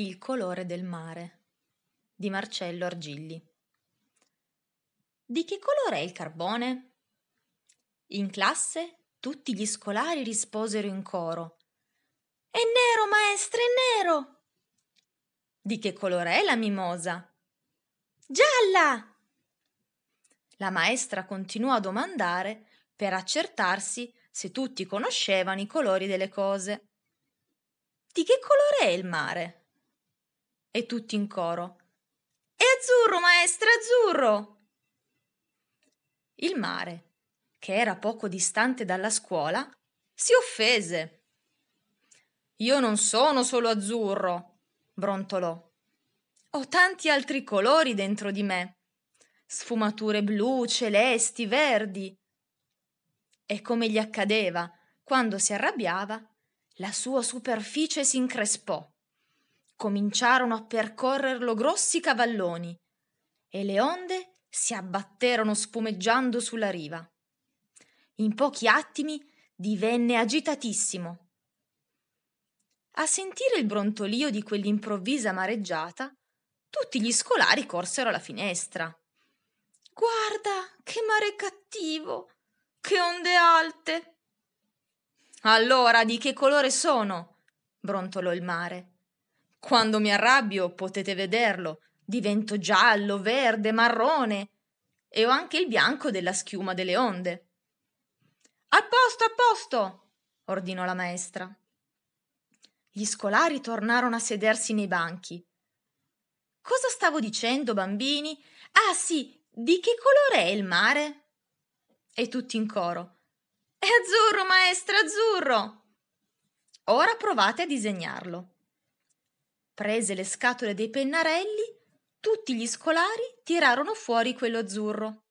Il colore del mare di Marcello Argilli. Di che colore è il carbone? In classe tutti gli scolari risposero in coro. È nero, maestra, è nero. Di che colore è la mimosa? Gialla. La maestra continuò a domandare per accertarsi se tutti conoscevano i colori delle cose. Di che colore è il mare? E tutti in coro. È azzurro, maestra, azzurro! Il mare, che era poco distante dalla scuola, si offese. Io non sono solo azzurro, brontolò. Ho tanti altri colori dentro di me. Sfumature blu, celesti, verdi. E come gli accadeva, quando si arrabbiava, la sua superficie si increspò cominciarono a percorrerlo grossi cavalloni e le onde si abbatterono spumeggiando sulla riva. In pochi attimi divenne agitatissimo. A sentire il brontolio di quell'improvvisa mareggiata, tutti gli scolari corsero alla finestra. Guarda, che mare cattivo! Che onde alte! Allora, di che colore sono? brontolò il mare quando mi arrabbio potete vederlo, divento giallo, verde, marrone e ho anche il bianco della schiuma delle onde. A posto, a posto! ordinò la maestra. Gli scolari tornarono a sedersi nei banchi. Cosa stavo dicendo, bambini? Ah sì, di che colore è il mare? E tutti in coro. È azzurro, maestra, azzurro! Ora provate a disegnarlo prese le scatole dei pennarelli, tutti gli scolari tirarono fuori quello azzurro.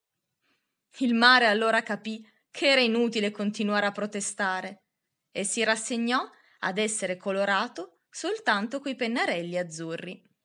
Il mare allora capì che era inutile continuare a protestare e si rassegnò ad essere colorato soltanto coi pennarelli azzurri.